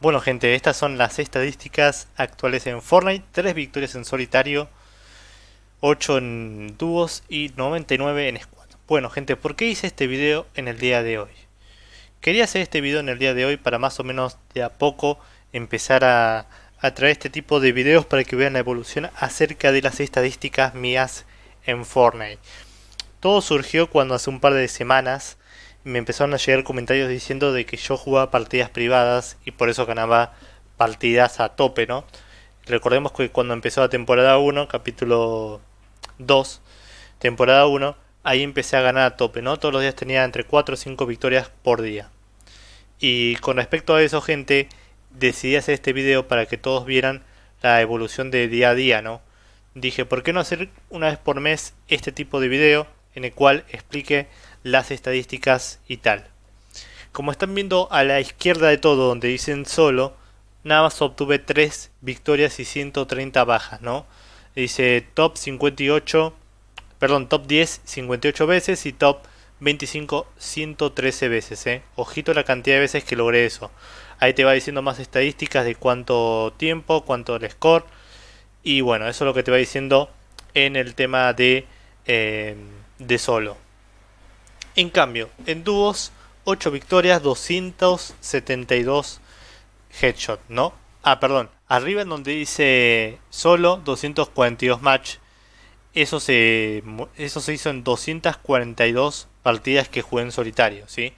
Bueno gente, estas son las estadísticas actuales en Fortnite. 3 victorias en solitario, 8 en dúos y 99 en squad. Bueno gente, ¿por qué hice este video en el día de hoy? Quería hacer este video en el día de hoy para más o menos de a poco empezar a, a traer este tipo de videos para que vean la evolución acerca de las estadísticas mías en Fortnite. Todo surgió cuando hace un par de semanas me empezaron a llegar comentarios diciendo de que yo jugaba partidas privadas y por eso ganaba partidas a tope, ¿no? Recordemos que cuando empezó la temporada 1, capítulo 2, temporada 1, ahí empecé a ganar a tope, ¿no? Todos los días tenía entre 4 o 5 victorias por día. Y con respecto a eso, gente, decidí hacer este video para que todos vieran la evolución de día a día, ¿no? Dije, ¿por qué no hacer una vez por mes este tipo de video en el cual explique las estadísticas y tal. Como están viendo a la izquierda de todo donde dicen solo, nada más obtuve 3 victorias y 130 bajas, ¿no? Dice top 58, perdón, top 10 58 veces y top 25 113 veces, ¿eh? Ojito la cantidad de veces que logré eso. Ahí te va diciendo más estadísticas de cuánto tiempo, cuánto el score. Y bueno, eso es lo que te va diciendo en el tema de, eh, de solo. En cambio, en dúos, 8 victorias, 272 headshot, ¿no? Ah, perdón. Arriba en donde dice solo 242 match. Eso se, eso se hizo en 242 partidas que jugué en solitario, ¿sí?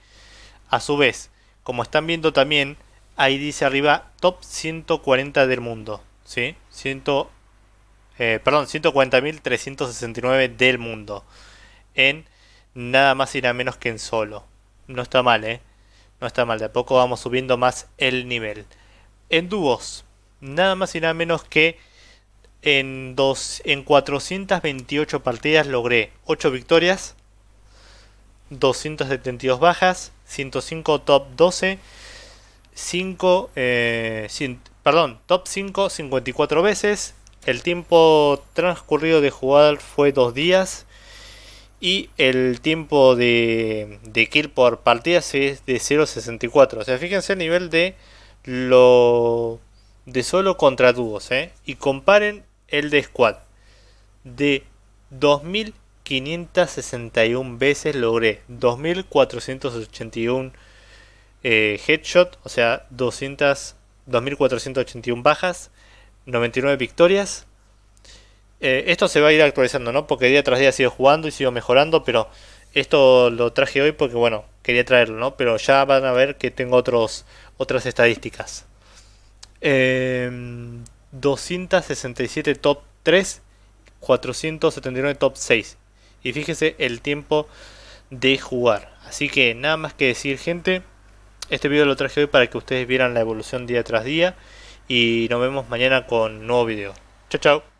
A su vez, como están viendo también, ahí dice arriba top 140 del mundo, ¿sí? Eh, perdón, 140.369 del mundo en nada más y nada menos que en solo. No está mal, ¿eh? No está mal, de a poco vamos subiendo más el nivel. En dúos, nada más y nada menos que en, dos, en 428 partidas logré 8 victorias, 272 bajas, 105 top 12, 5, eh, perdón, top 5 54 veces. El tiempo transcurrido de jugar fue 2 días y el tiempo de, kill por partidas es de 0.64. O sea, fíjense el nivel de lo de solo contra dúos. ¿eh? Y comparen el de squad. De 2.561 veces logré 2.481 eh, headshot, o sea, 200, 2.481 bajas, 99 victorias eh, esto se va a ir actualizando, ¿no? Porque día tras día sido jugando y sigo mejorando, pero esto lo traje hoy porque, bueno, quería traerlo, ¿no? Pero ya van a ver que tengo otros, otras estadísticas. 267 em, top 3, 479 top 6. Y fíjese el tiempo de jugar. Así que nada más que decir, gente. Este video lo traje hoy para que ustedes vieran la evolución día tras día. Y nos vemos mañana con un nuevo video. Chao, chao.